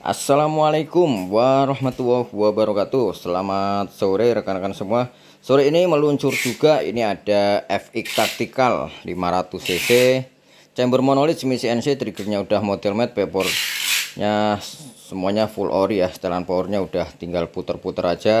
Assalamualaikum warahmatullahi wabarakatuh Selamat sore rekan-rekan semua Sore ini meluncur juga ini ada FX Tactical 500cc Chamber monolith semi CNC triggernya udah model mat Papernya semuanya full ori ya setelan powernya udah tinggal puter-puter aja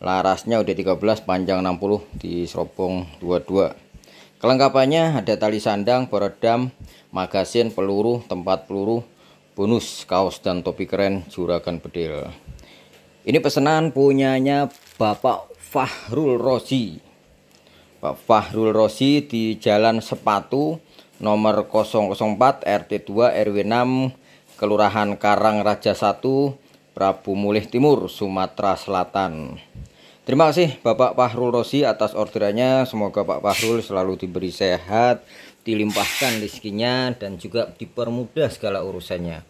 Larasnya udah 13 panjang 60 di serobong 22 Kelengkapannya ada tali sandang, peredam, magasin, peluru, tempat peluru Bonus kaos dan topi keren Juragan Bedil. Ini pesanan punyanya Bapak Fahrul Rosi. Pak Fahrul Rosi di Jalan Sepatu nomor 004 RT 2 RW 6 Kelurahan Karang Raja 1 Prabu Mulih Timur Sumatera Selatan. Terima kasih Bapak Fahrul Rosi atas orderannya. Semoga Pak Fahrul selalu diberi sehat, dilimpahkan rezekinya dan juga dipermudah segala urusannya.